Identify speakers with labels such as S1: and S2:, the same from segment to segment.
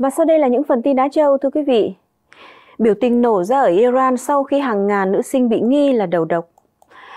S1: Và sau đây là những phần tin đá châu thưa quý vị. Biểu tình nổ ra ở Iran sau khi hàng ngàn nữ sinh bị nghi là đầu độc.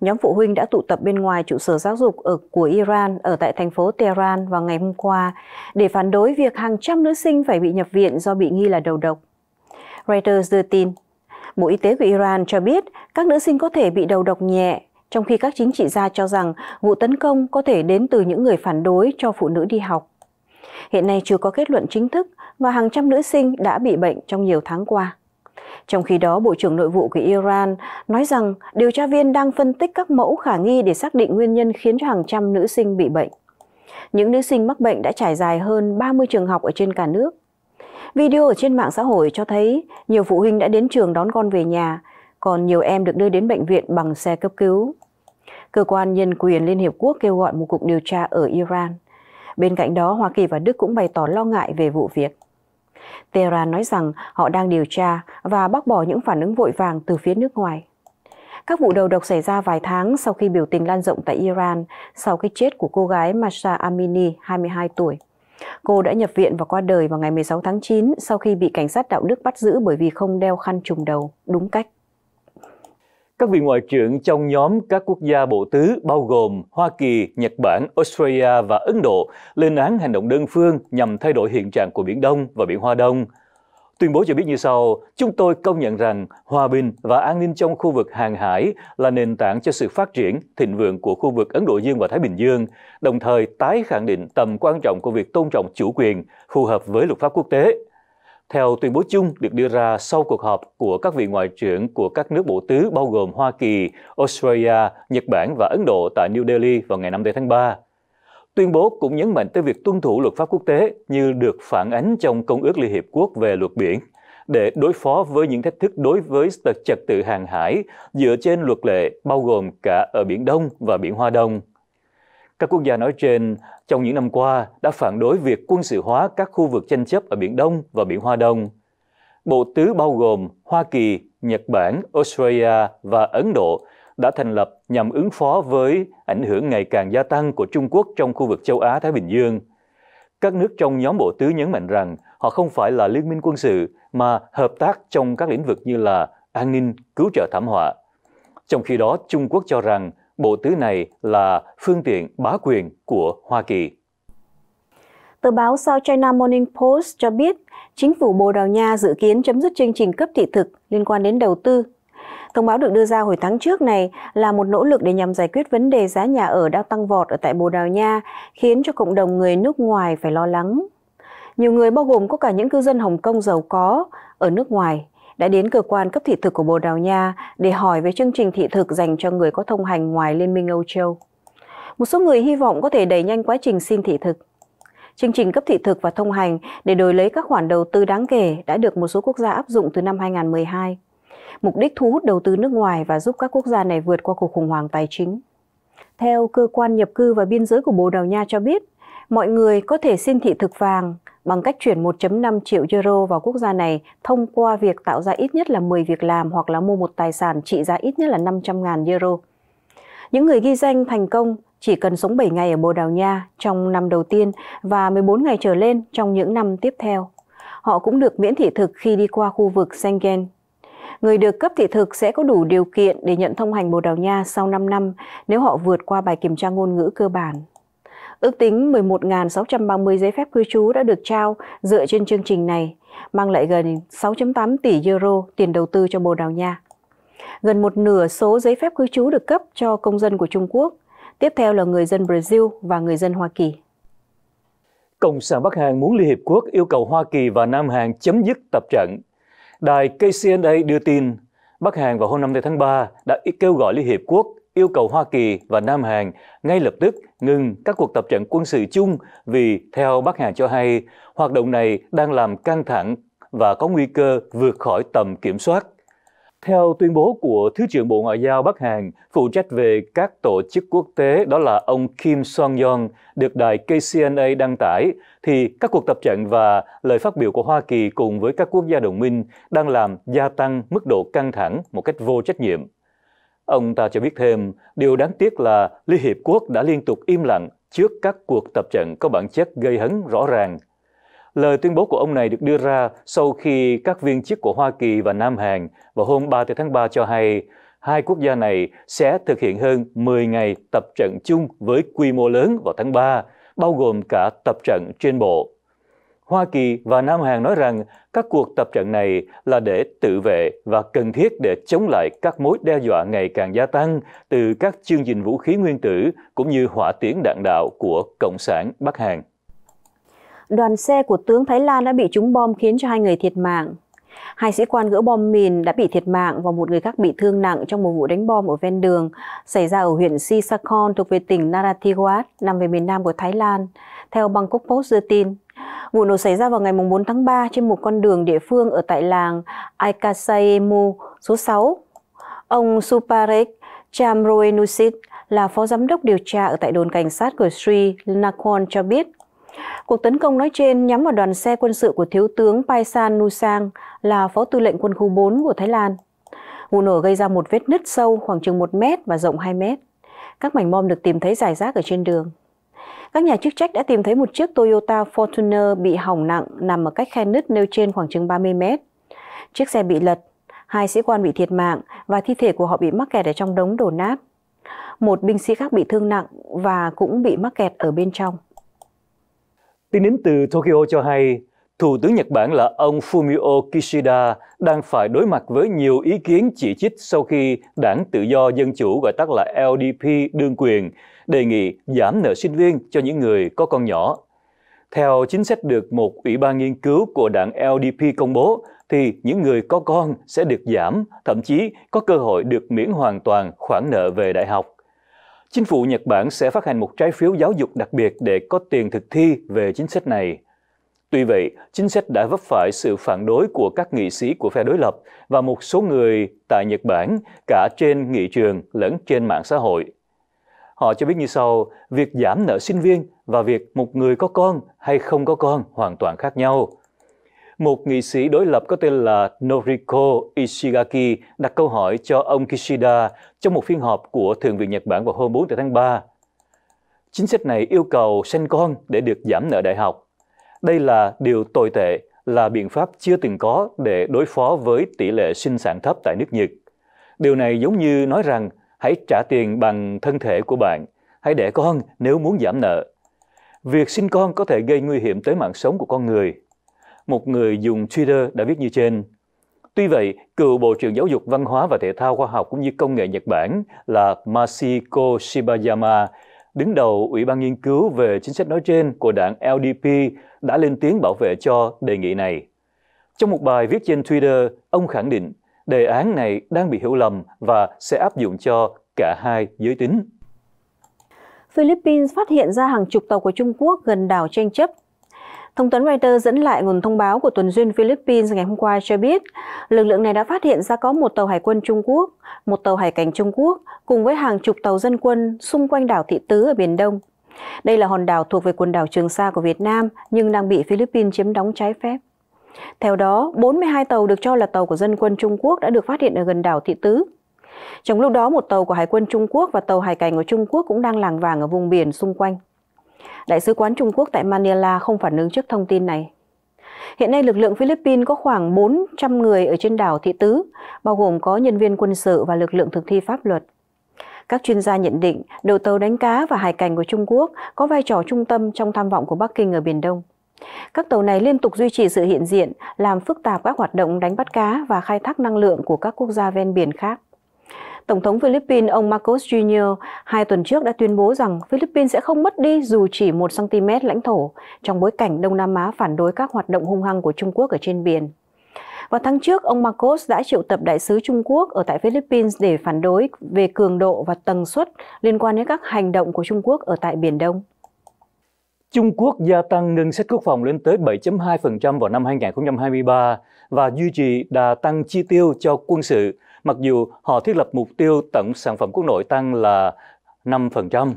S1: Nhóm phụ huynh đã tụ tập bên ngoài trụ sở giáo dục ở của Iran ở tại thành phố Tehran vào ngày hôm qua để phản đối việc hàng trăm nữ sinh phải bị nhập viện do bị nghi là đầu độc. Reuters đưa tin, Bộ Y tế của Iran cho biết các nữ sinh có thể bị đầu độc nhẹ, trong khi các chính trị gia cho rằng vụ tấn công có thể đến từ những người phản đối cho phụ nữ đi học. Hiện nay chưa có kết luận chính thức và hàng trăm nữ sinh đã bị bệnh trong nhiều tháng qua. Trong khi đó, Bộ trưởng Nội vụ của Iran nói rằng điều tra viên đang phân tích các mẫu khả nghi để xác định nguyên nhân khiến cho hàng trăm nữ sinh bị bệnh. Những nữ sinh mắc bệnh đã trải dài hơn 30 trường học ở trên cả nước. Video ở trên mạng xã hội cho thấy nhiều phụ huynh đã đến trường đón con về nhà, còn nhiều em được đưa đến bệnh viện bằng xe cấp cứu. Cơ quan Nhân quyền Liên Hiệp Quốc kêu gọi một cuộc điều tra ở Iran. Bên cạnh đó, Hoa Kỳ và Đức cũng bày tỏ lo ngại về vụ việc. Tehran nói rằng họ đang điều tra và bác bỏ những phản ứng vội vàng từ phía nước ngoài. Các vụ đầu độc xảy ra vài tháng sau khi biểu tình lan rộng tại Iran sau cái chết của cô gái Masha Amini, 22 tuổi. Cô đã nhập viện và qua đời vào ngày 16 tháng 9 sau khi bị cảnh sát đạo đức bắt giữ bởi vì không đeo khăn trùm đầu đúng cách.
S2: Các vị ngoại trưởng trong nhóm các quốc gia bộ tứ bao gồm Hoa Kỳ, Nhật Bản, Australia và Ấn Độ lên án hành động đơn phương nhằm thay đổi hiện trạng của Biển Đông và Biển Hoa Đông. Tuyên bố cho biết như sau, chúng tôi công nhận rằng hòa bình và an ninh trong khu vực hàng hải là nền tảng cho sự phát triển, thịnh vượng của khu vực Ấn Độ Dương và Thái Bình Dương, đồng thời tái khẳng định tầm quan trọng của việc tôn trọng chủ quyền phù hợp với luật pháp quốc tế theo tuyên bố chung được đưa ra sau cuộc họp của các vị ngoại trưởng của các nước bộ tứ bao gồm Hoa Kỳ, Australia, Nhật Bản và Ấn Độ tại New Delhi vào ngày 5 tháng 3. Tuyên bố cũng nhấn mạnh tới việc tuân thủ luật pháp quốc tế như được phản ánh trong Công ước Liên Hiệp Quốc về luật biển để đối phó với những thách thức đối với trật tự hàng hải dựa trên luật lệ bao gồm cả ở Biển Đông và Biển Hoa Đông. Các quốc gia nói trên trong những năm qua đã phản đối việc quân sự hóa các khu vực tranh chấp ở Biển Đông và Biển Hoa Đông. Bộ tứ bao gồm Hoa Kỳ, Nhật Bản, Australia và Ấn Độ đã thành lập nhằm ứng phó với ảnh hưởng ngày càng gia tăng của Trung Quốc trong khu vực châu Á-Thái Bình Dương. Các nước trong nhóm bộ tứ nhấn mạnh rằng họ không phải là liên minh quân sự mà hợp tác trong các lĩnh vực như là an ninh, cứu trợ thảm họa. Trong khi đó, Trung Quốc cho rằng bộ tứ này là phương tiện bá quyền của Hoa Kỳ.
S1: Tờ báo South China Morning Post cho biết, chính phủ Bồ Đào Nha dự kiến chấm dứt chương trình cấp thị thực liên quan đến đầu tư. Thông báo được đưa ra hồi tháng trước này là một nỗ lực để nhằm giải quyết vấn đề giá nhà ở đang tăng vọt ở tại Bồ Đào Nha, khiến cho cộng đồng người nước ngoài phải lo lắng. Nhiều người bao gồm có cả những cư dân Hồng Kông giàu có ở nước ngoài đã đến cơ quan cấp thị thực của Bồ Đào Nha để hỏi về chương trình thị thực dành cho người có thông hành ngoài Liên minh Âu Châu. Một số người hy vọng có thể đẩy nhanh quá trình xin thị thực. Chương trình cấp thị thực và thông hành để đổi lấy các khoản đầu tư đáng kể đã được một số quốc gia áp dụng từ năm 2012. Mục đích thu hút đầu tư nước ngoài và giúp các quốc gia này vượt qua cuộc khủng hoảng tài chính. Theo cơ quan nhập cư và biên giới của Bồ Đào Nha cho biết, mọi người có thể xin thị thực vàng bằng cách chuyển 1.5 triệu euro vào quốc gia này thông qua việc tạo ra ít nhất là 10 việc làm hoặc là mua một tài sản trị giá ít nhất là 500.000 euro. Những người ghi danh thành công chỉ cần sống 7 ngày ở Bồ Đào Nha trong năm đầu tiên và 14 ngày trở lên trong những năm tiếp theo. Họ cũng được miễn thị thực khi đi qua khu vực Schengen. Người được cấp thị thực sẽ có đủ điều kiện để nhận thông hành Bồ Đào Nha sau 5 năm nếu họ vượt qua bài kiểm tra ngôn ngữ cơ bản. Ước tính 11.630 giấy phép cư trú đã được trao dựa trên chương trình này, mang lại gần 6.8 tỷ euro tiền đầu tư cho Bồ Đào Nha. Gần một nửa số giấy phép cư trú được cấp cho công dân của Trung Quốc, tiếp theo là người dân Brazil và người dân Hoa Kỳ.
S2: Cộng sản Bắc Hàn muốn Liên Hiệp Quốc yêu cầu Hoa Kỳ và Nam Hàn chấm dứt tập trận. Đài KCNA đưa tin, Bắc Hàn vào hôm 5 tháng 3 đã kêu gọi Liên Hiệp Quốc yêu cầu Hoa Kỳ và Nam Hàn ngay lập tức ngừng các cuộc tập trận quân sự chung vì, theo Bắc Hàn cho hay, hoạt động này đang làm căng thẳng và có nguy cơ vượt khỏi tầm kiểm soát. Theo tuyên bố của Thứ trưởng Bộ Ngoại giao Bắc Hàn, phụ trách về các tổ chức quốc tế đó là ông Kim Song yeon được đài KCNA đăng tải, thì các cuộc tập trận và lời phát biểu của Hoa Kỳ cùng với các quốc gia đồng minh đang làm gia tăng mức độ căng thẳng một cách vô trách nhiệm. Ông ta cho biết thêm, điều đáng tiếc là Liên Hiệp Quốc đã liên tục im lặng trước các cuộc tập trận có bản chất gây hấn rõ ràng. Lời tuyên bố của ông này được đưa ra sau khi các viên chức của Hoa Kỳ và Nam Hàn vào hôm 30 tháng 3 cho hay hai quốc gia này sẽ thực hiện hơn 10 ngày tập trận chung với quy mô lớn vào tháng 3, bao gồm cả tập trận trên bộ. Hoa Kỳ và Nam Hàn nói rằng các cuộc tập trận này là để tự vệ và cần thiết để chống lại các mối đe dọa ngày càng gia tăng từ các chương trình vũ khí nguyên tử cũng như hỏa tiễn đạn đạo của Cộng sản Bắc Hàn.
S1: Đoàn xe của tướng Thái Lan đã bị trúng bom khiến cho hai người thiệt mạng. Hai sĩ quan gỡ bom mìn đã bị thiệt mạng và một người khác bị thương nặng trong một vụ đánh bom ở ven đường xảy ra ở huyện Sisakon thuộc về tỉnh Narathiwat, nằm về miền nam của Thái Lan, theo Bangkok Post đưa tin. Vụ nổ xảy ra vào ngày 4 tháng 3 trên một con đường địa phương ở tại làng Aikasaemu số 6. Ông Suparek Chamroenusit là phó giám đốc điều tra ở tại đồn cảnh sát của Sri Nakhon cho biết, cuộc tấn công nói trên nhắm vào đoàn xe quân sự của Thiếu tướng Paisan Nusang là phó tư lệnh quân khu 4 của Thái Lan. Vụ nổ gây ra một vết nứt sâu khoảng chừng 1 mét và rộng 2 mét. Các mảnh bom được tìm thấy rải rác ở trên đường. Các nhà chức trách đã tìm thấy một chiếc Toyota Fortuner bị hỏng nặng nằm ở cách khe nứt nêu trên khoảng chừng 30 mét. Chiếc xe bị lật, hai sĩ quan bị thiệt mạng và thi thể của họ bị mắc kẹt ở trong đống đổ nát. Một binh sĩ khác bị thương nặng và cũng bị mắc kẹt ở bên trong.
S2: Tin đến từ Tokyo cho hay, Thủ tướng Nhật Bản là ông Fumio Kishida đang phải đối mặt với nhiều ý kiến chỉ trích sau khi Đảng Tự do Dân Chủ gọi tắt là LDP đương quyền đề nghị giảm nợ sinh viên cho những người có con nhỏ. Theo chính sách được một ủy ban nghiên cứu của đảng LDP công bố, thì những người có con sẽ được giảm, thậm chí có cơ hội được miễn hoàn toàn khoản nợ về đại học. Chính phủ Nhật Bản sẽ phát hành một trái phiếu giáo dục đặc biệt để có tiền thực thi về chính sách này. Tuy vậy, chính sách đã vấp phải sự phản đối của các nghị sĩ của phe đối lập và một số người tại Nhật Bản cả trên nghị trường lẫn trên mạng xã hội. Họ cho biết như sau, việc giảm nợ sinh viên và việc một người có con hay không có con hoàn toàn khác nhau. Một nghị sĩ đối lập có tên là Noriko Ishigaki đặt câu hỏi cho ông Kishida trong một phiên họp của Thượng viện Nhật Bản vào hôm 4 tháng 3. Chính sách này yêu cầu sinh con để được giảm nợ đại học. Đây là điều tồi tệ, là biện pháp chưa từng có để đối phó với tỷ lệ sinh sản thấp tại nước Nhật. Điều này giống như nói rằng hãy trả tiền bằng thân thể của bạn, hãy để con nếu muốn giảm nợ. Việc sinh con có thể gây nguy hiểm tới mạng sống của con người. Một người dùng Twitter đã viết như trên. Tuy vậy, cựu Bộ trưởng Giáo dục Văn hóa và Thể thao Khoa học cũng như Công nghệ Nhật Bản là Masiko Shibayama, đứng đầu Ủy ban nghiên cứu về chính sách nói trên của đảng LDP đã lên tiếng bảo vệ cho đề nghị này. Trong một bài viết trên Twitter, ông khẳng định đề án này đang bị hiểu lầm và sẽ áp dụng cho cả hai giới tính.
S1: Philippines phát hiện ra hàng chục tàu của Trung Quốc gần đảo tranh chấp. Thông tấn Reuters dẫn lại nguồn thông báo của tuần duyên Philippines ngày hôm qua cho biết, lực lượng này đã phát hiện ra có một tàu hải quân Trung Quốc, một tàu hải cảnh Trung Quốc cùng với hàng chục tàu dân quân xung quanh đảo Thị Tứ ở Biển Đông. Đây là hòn đảo thuộc về quần đảo Trường Sa của Việt Nam nhưng đang bị Philippines chiếm đóng trái phép. Theo đó, 42 tàu được cho là tàu của dân quân Trung Quốc đã được phát hiện ở gần đảo Thị Tứ. Trong lúc đó, một tàu của Hải quân Trung Quốc và tàu hải cảnh của Trung Quốc cũng đang làng vàng ở vùng biển xung quanh. Đại sứ quán Trung Quốc tại Manila không phản ứng trước thông tin này. Hiện nay, lực lượng Philippines có khoảng 400 người ở trên đảo Thị Tứ, bao gồm có nhân viên quân sự và lực lượng thực thi pháp luật. Các chuyên gia nhận định, đầu tàu đánh cá và hải cảnh của Trung Quốc có vai trò trung tâm trong tham vọng của Bắc Kinh ở Biển Đông. Các tàu này liên tục duy trì sự hiện diện, làm phức tạp các hoạt động đánh bắt cá và khai thác năng lượng của các quốc gia ven biển khác. Tổng thống Philippines ông Marcos Jr. hai tuần trước đã tuyên bố rằng Philippines sẽ không mất đi dù chỉ 1cm lãnh thổ trong bối cảnh Đông Nam Á phản đối các hoạt động hung hăng của Trung Quốc ở trên biển. Vào tháng trước, ông Marcos đã triệu tập đại sứ Trung Quốc ở tại Philippines để phản đối về cường độ và tần suất liên quan đến các hành động của Trung Quốc ở tại Biển Đông.
S2: Trung Quốc gia tăng ngân sách quốc phòng lên tới 7.2% vào năm 2023 và duy trì đà tăng chi tiêu cho quân sự, mặc dù họ thiết lập mục tiêu tổng sản phẩm quốc nội tăng là 5%.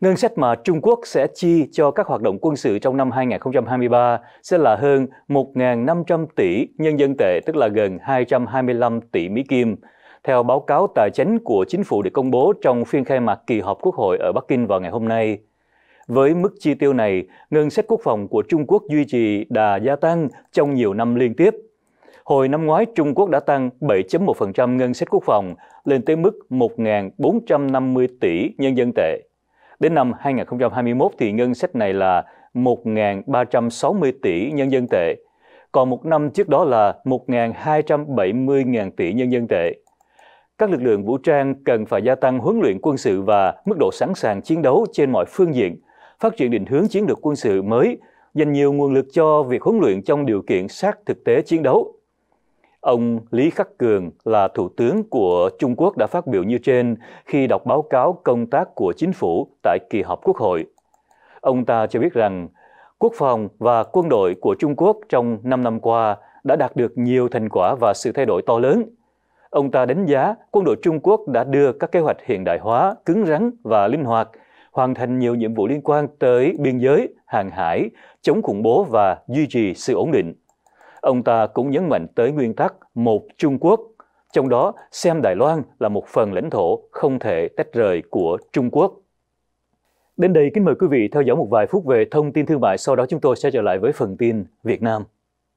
S2: Ngân sách mà Trung Quốc sẽ chi cho các hoạt động quân sự trong năm 2023 sẽ là hơn 1.500 tỷ nhân dân tệ, tức là gần 225 tỷ Mỹ Kim, theo báo cáo tài chính của chính phủ được công bố trong phiên khai mạc kỳ họp Quốc hội ở Bắc Kinh vào ngày hôm nay. Với mức chi tiêu này, ngân sách quốc phòng của Trung Quốc duy trì đà gia tăng trong nhiều năm liên tiếp. Hồi năm ngoái, Trung Quốc đã tăng 7.1% ngân sách quốc phòng lên tới mức 1.450 tỷ nhân dân tệ. Đến năm 2021 thì ngân sách này là 1.360 tỷ nhân dân tệ, còn một năm trước đó là 1.270.000 tỷ nhân dân tệ. Các lực lượng vũ trang cần phải gia tăng huấn luyện quân sự và mức độ sẵn sàng chiến đấu trên mọi phương diện phát triển định hướng chiến lược quân sự mới, dành nhiều nguồn lực cho việc huấn luyện trong điều kiện sát thực tế chiến đấu. Ông Lý Khắc Cường là Thủ tướng của Trung Quốc đã phát biểu như trên khi đọc báo cáo công tác của chính phủ tại kỳ họp Quốc hội. Ông ta cho biết rằng quốc phòng và quân đội của Trung Quốc trong 5 năm qua đã đạt được nhiều thành quả và sự thay đổi to lớn. Ông ta đánh giá quân đội Trung Quốc đã đưa các kế hoạch hiện đại hóa, cứng rắn và linh hoạt hoàn thành nhiều nhiệm vụ liên quan tới biên giới, hàng hải, chống khủng bố và duy trì sự ổn định. Ông ta cũng nhấn mạnh tới nguyên tắc một Trung Quốc, trong đó xem Đài Loan là một phần lãnh thổ không thể tách rời của Trung Quốc. Đến đây kính mời quý vị theo dõi một vài phút về thông tin thương mại, sau đó chúng tôi sẽ trở lại với phần tin Việt Nam.